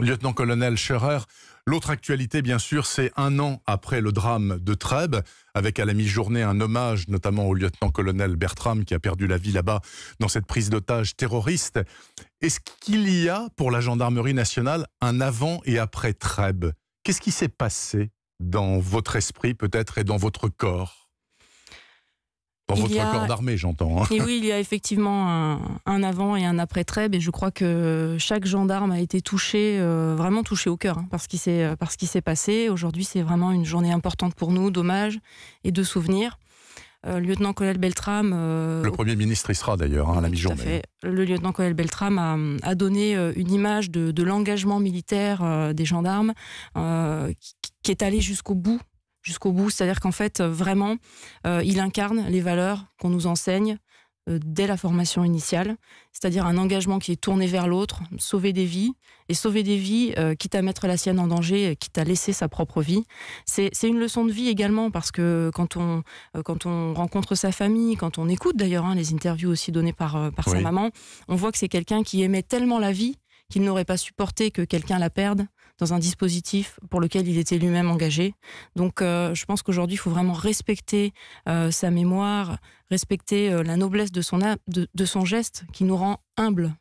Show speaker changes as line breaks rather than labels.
lieutenant-colonel Scherer. L'autre actualité, bien sûr, c'est un an après le drame de Trèbes, avec à la mi-journée un hommage notamment au lieutenant-colonel Bertram qui a perdu la vie là-bas dans cette prise d'otage terroriste. Est-ce qu'il y a pour la gendarmerie nationale un avant et après Trèbes Qu'est-ce qui s'est passé dans votre esprit peut-être et dans votre corps dans votre corps d'armée, j'entends. Hein. Et oui,
il y a effectivement un, avant et un après très mais je crois que chaque gendarme a été touché, euh, vraiment touché au cœur, parce hein, par ce qui s'est euh, s'est passé. Aujourd'hui, c'est vraiment une journée importante pour nous, d'hommage et de souvenirs. Le euh, lieutenant-colonel Beltram. le
Premier ministre y sera d'ailleurs, hein, à la mi-journée.
Le lieutenant-colonel Beltram a, donné une image de, l'engagement militaire des gendarmes qui, est allé jusqu'au bout jusqu'au bout. C'est-à-dire qu'en fait, euh, vraiment, euh, il incarne les valeurs qu'on nous enseigne euh, dès la formation initiale, c'est-à-dire un engagement qui est tourné vers l'autre, sauver des vies, et sauver des vies, quitte à mettre la sienne en danger, quitte à laisser sa propre vie. C'est une leçon de vie également, parce que quand on, quand on rencontre sa famille, quand on écoute d'ailleurs hein, les interviews aussi données par, sa maman, on voit que c'est quelqu'un qui aimait tellement la vie qu'il n'aurait pas supporté que quelqu'un la perde dans un dispositif pour lequel il était lui-même engagé. Donc euh, je pense qu'aujourd'hui, il faut vraiment respecter euh, sa mémoire, respecter euh, la noblesse de son, de son geste qui nous rend humbles